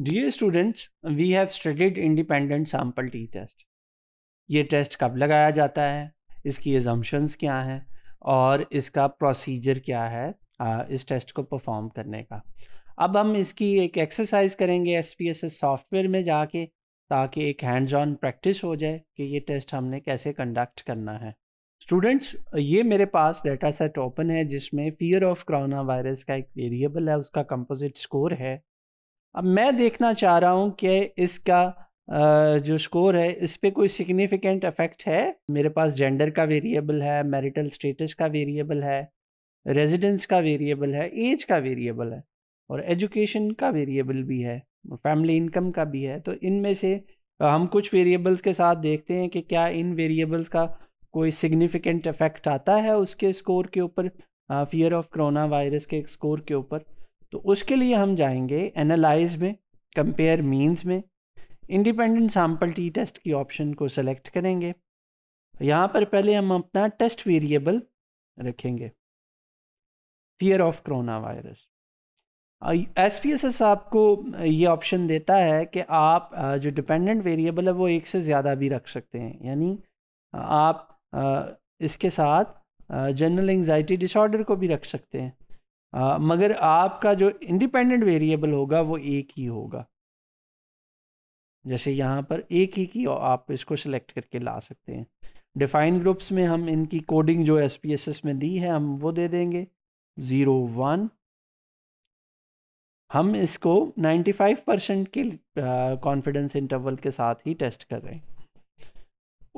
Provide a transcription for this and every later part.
dear students we have studied independent sample T test ये test कब लगाया जाता है इसकी एजम्पन्स क्या हैं और इसका प्रोसीजर क्या है इस टेस्ट को परफॉर्म करने का अब हम इसकी एक एक्सरसाइज करेंगे S P S S software में जाके ताकि एक हैंड्स ऑन प्रैक्टिस हो जाए कि ये टेस्ट हमने कैसे कंडक्ट करना है स्टूडेंट्स ये मेरे पास डेटा सेट ओपन है जिसमें फियर ऑफ करोना वायरस का एक वेरिएबल है उसका कंपोजिट स्कोर है अब मैं देखना चाह रहा हूँ कि इसका जो स्कोर है इस पर कोई सिग्निफिकेंट इफेक्ट है मेरे पास जेंडर का वेरिएबल है मैरिटल स्टेटस का वेरिएबल है रेजिडेंस का वेरिएबल है एज का वेरिएबल है और एजुकेशन का वेरिएबल भी है फैमिली इनकम का भी है तो इनमें से हम कुछ वेरिएबल्स के साथ देखते हैं कि क्या इन वेरिएबल्स का कोई सिग्निफिकेंट इफेक्ट आता है उसके स्कोर के ऊपर फियर ऑफ कोरोना वायरस के स्कोर के ऊपर तो उसके लिए हम जाएंगे एनालाइज में कंपेयर मीन्स में इंडिपेंडेंट सैम्पल टी टेस्ट की ऑप्शन को सेलेक्ट करेंगे यहाँ पर पहले हम अपना टेस्ट वेरिएबल रखेंगे fear of corona virus S P S S आपको ये ऑप्शन देता है कि आप जो डिपेंडेंट वेरिएबल है वो एक से ज़्यादा भी रख सकते हैं यानी आप इसके साथ जनरल एंगजाइटी डिसऑर्डर को भी रख सकते हैं आ, मगर आपका जो इंडिपेंडेंट वेरिएबल होगा वो एक ही होगा जैसे यहाँ पर एक ही की आप इसको सिलेक्ट करके ला सकते हैं डिफाइन ग्रुप्स में हम इनकी कोडिंग जो एस पी एस एस में दी है हम वो दे देंगे ज़ीरो वन हम इसको 95 परसेंट के कॉन्फिडेंस इंटरवल के साथ ही टेस्ट कर रहे हैं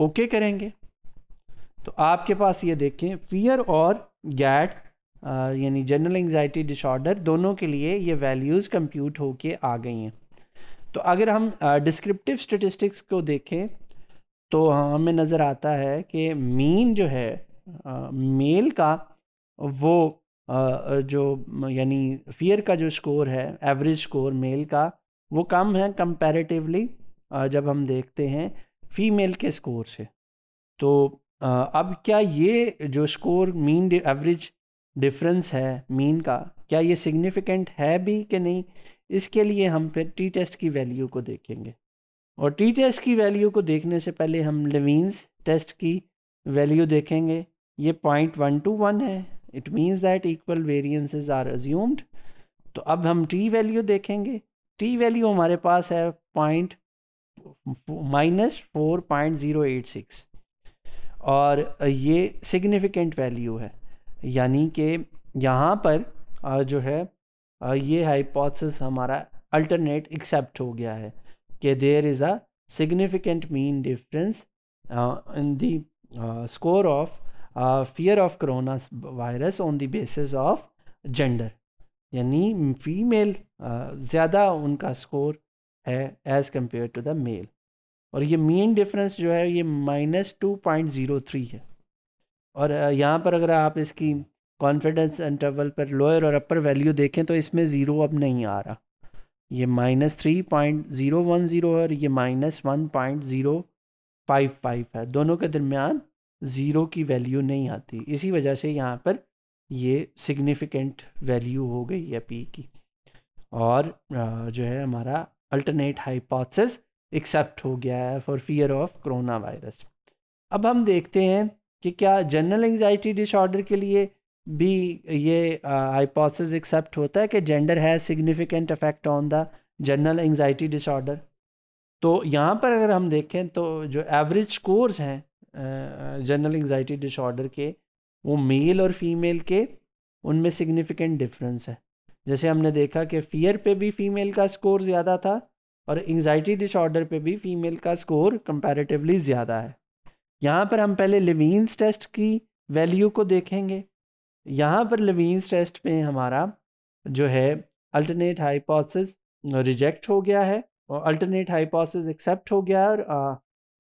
ओके करेंगे तो आपके पास ये देखें फियर और गैट यानी जनरल एंगजाइटी डिसऑर्डर दोनों के लिए ये वैल्यूज़ कंप्यूट होके आ गई हैं तो अगर हम डिस्क्रिप्टिव स्टेटिस्टिक्स को देखें तो हमें नज़र आता है कि मीन जो है मेल का वो uh, जो यानी फियर का जो स्कोर है एवरेज स्कोर मेल का वो कम है कंपैरेटिवली जब हम देखते हैं फीमेल के स्कोर से तो uh, अब क्या ये जो स्कोर मीन एवरेज डिफरेंस है मीन का क्या ये सिग्निफिकेंट है भी कि नहीं इसके लिए हम फिर टी टेस्ट की वैल्यू को देखेंगे और टी टेस्ट की वैल्यू को देखने से पहले हम लेवींस टेस्ट की वैल्यू देखेंगे ये पॉइंट वन टू वन है it means that equal variances are assumed तो अब हम टी वैल्यू देखेंगे टी वैल्यू हमारे पास है point minus four point zero eight six और ये सिग्निफिकेंट वैल्यू है यानी कि यहाँ पर जो है ये हाइपोथेसिस हमारा अल्टरनेट एक्सेप्ट हो गया है कि there is a significant mean difference in the score of fear of uh, virus on the basis of gender यानी फीमेल ज़्यादा उनका स्कोर है as compare to the male और ये मीन डिफरेंस जो है ये minus two point zero three है और यहाँ पर अगर आप इसकी कॉन्फिडेंस इंटरवल पर लोअर और अपर वैल्यू देखें तो इसमें ज़ीरो अब नहीं आ रहा ये minus three point zero one zero और ये minus one point zero five five है दोनों के दरमियान ज़ीरो की वैल्यू नहीं आती इसी वजह से यहाँ पर ये सिग्निफिकेंट वैल्यू हो गई है पी की और जो है हमारा अल्टरनेट हाइपोथेसिस एक्सेप्ट हो गया है for fear of corona virus अब हम देखते हैं कि क्या जनरल एंगजाइटी डिसऑर्डर के लिए भी ये हाइपोसिस uh, एक्सेप्ट होता है कि gender has significant effect on the general anxiety disorder तो यहाँ पर अगर हम देखें तो जो एवरेज स्कोर्स हैं जनरल एंगजाइटी डिसऑर्डर के वो मेल और फीमेल के उनमें सिग्निफिकेंट डिफरेंस है जैसे हमने देखा कि फियर पे भी फीमेल का स्कोर ज़्यादा था और एंगजाइटी डिसऑर्डर पे भी फीमेल का स्कोर कंपैरेटिवली ज़्यादा है यहाँ पर हम पहले लिवींस टेस्ट की वैल्यू को देखेंगे यहाँ पर लिवींस टेस्ट में हमारा जो है अल्टरनेट हाइपोसिस रिजेक्ट हो गया है और अल्टरनेट हाइपोसिस एक्सेप्ट हो गया और,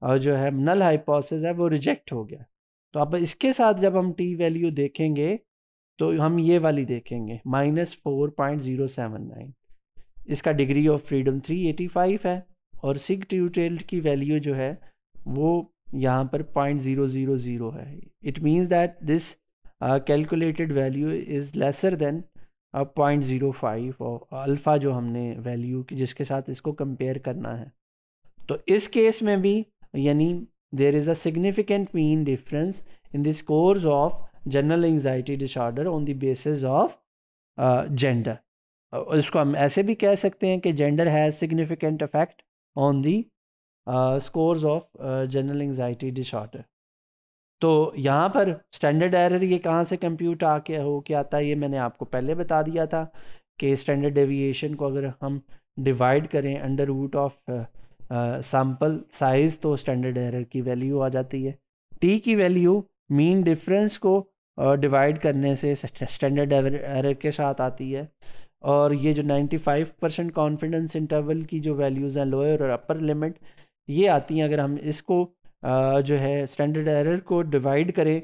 और जो है नल हाइपोसिस है वो रिजेक्ट हो गया तो अब इसके साथ जब हम टी वैल्यू देखेंगे तो हम ये वाली देखेंगे minus four point zero seven nine इसका degree of freedom three eighty five है और सिग ट्यूटेल्ड की वैल्यू जो है वो यहाँ पर पॉइंट ज़ीरो ज़ीरो ज़ीरो है it means that this calculated value is lesser than point zero five और अल्फ़ा जो हमने वैल्यू की जिसके साथ इसको कंपेयर करना है तो इस केस में भी यानी there is a significant mean difference in the scores of general anxiety disorder on the basis of gender इसको हम ऐसे भी कह सकते हैं कि gender has significant affect on the scores of general anxiety disorder तो यहाँ पर स्टैंडर्ड एरर ये कहाँ से कंप्यूट आके हो के आता है ये मैंने आपको पहले बता दिया था कि स्टैंडर्ड डेविएशन को अगर हम डिवाइड करें under root of sample size तो स्टैंडर्ड एरर की वैल्यू आ जाती है टी की वैल्यू मीन डिफरेंस को डिवाइड uh, करने से स्टैंडर्ड एरर के साथ आती है और ये जो 95 परसेंट कॉन्फिडेंस इंटरवल की जो वैल्यूज़ हैं लोअर और अपर लिमिट ये आती हैं अगर हम इसको जो है स्टैंडर्ड एरर को डिवाइड करें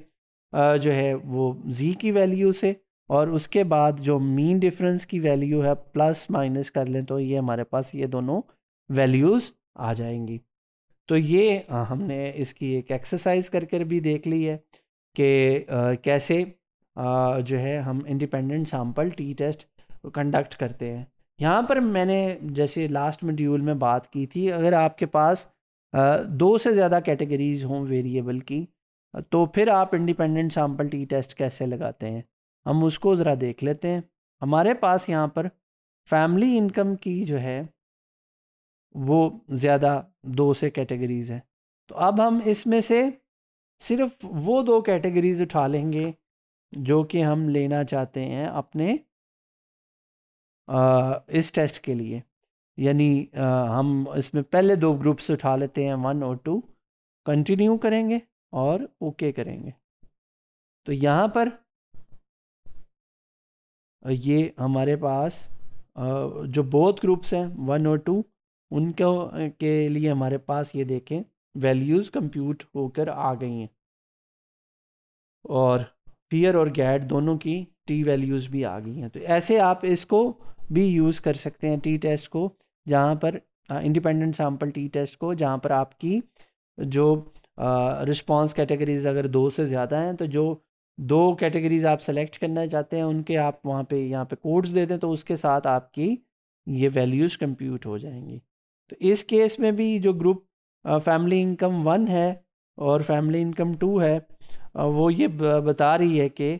जो है वो जी की वैल्यू से और उसके बाद जो मीन डिफरेंस की वैल्यू है प्लस माइनस कर लें तो ये हमारे पास ये दोनों वैल्यूज़ आ जाएंगी तो ये हमने इसकी एक एक्सरसाइज कर कर भी देख ली है कि कैसे जो है हम independent sample T test conduct करते हैं यहाँ पर मैंने जैसे लास्ट मड्यूल में, में बात की थी अगर आपके पास दो से ज़्यादा कैटेगरीज हों वेरिएबल की तो फिर आप इंडिपेंडेंट सैम्पल टी टेस्ट कैसे लगाते हैं हम उसको ज़रा देख लेते हैं हमारे पास यहाँ पर फैमिली इनकम की जो है वो ज़्यादा दो से कैटेगरीज़ हैं तो अब हम इसमें से सिर्फ वो दो कैटेगरीज़ उठा लेंगे जो कि हम लेना चाहते हैं अपने इस टेस्ट के लिए यानी हम इसमें पहले दो ग्रुप्स उठा लेते हैं वन और टू कंटिन्यू करेंगे और ओके okay करेंगे तो यहाँ पर ये हमारे पास जो बोथ ग्रुप्स हैं वन और टू उनके के लिए हमारे पास ये देखें वैल्यूज़ कंप्यूट होकर आ गई हैं और पियर और गैड दोनों की टी वैल्यूज़ भी आ गई हैं तो ऐसे आप इसको भी यूज़ कर सकते हैं टी टेस्ट को जहाँ पर इंडिपेंडेंट सैम्पल टी टेस्ट को जहाँ पर आपकी जो रिस्पॉन्स कैटेगरीज अगर दो से ज़्यादा हैं तो जो दो कैटेगरीज आप सेलेक्ट करना चाहते हैं उनके आप वहाँ पे यहाँ पे कोड्स दे दें तो उसके साथ आपकी ये वैल्यूज़ कंप्यूट हो जाएंगी तो इस केस में भी जो ग्रुप फैमिली इनकम वन है और फैमिली इनकम टू है वो ये बता रही है कि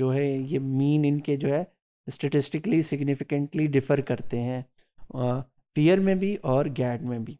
जो है ये मीन इनके जो है स्टेटिस्टिकली सिग्निफिकेंटली डिफ़र करते हैं फियर में भी और गैड में भी